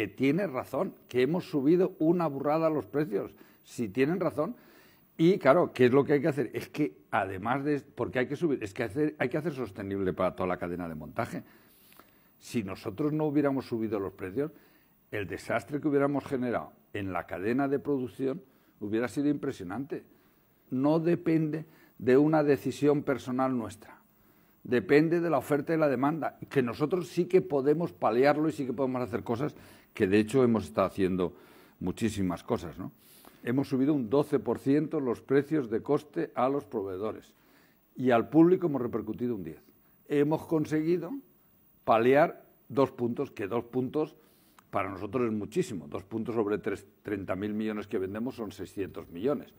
que tiene razón, que hemos subido una burrada los precios, si tienen razón. Y claro, ¿qué es lo que hay que hacer? Es que además de, porque hay que subir, es que hay que hacer sostenible para toda la cadena de montaje. Si nosotros no hubiéramos subido los precios, el desastre que hubiéramos generado en la cadena de producción hubiera sido impresionante. No depende de una decisión personal nuestra depende de la oferta y la demanda, que nosotros sí que podemos paliarlo y sí que podemos hacer cosas, que de hecho hemos estado haciendo muchísimas cosas. ¿no? Hemos subido un 12% los precios de coste a los proveedores y al público hemos repercutido un 10%. Hemos conseguido paliar dos puntos, que dos puntos para nosotros es muchísimo. Dos puntos sobre 30.000 millones que vendemos son 600 millones.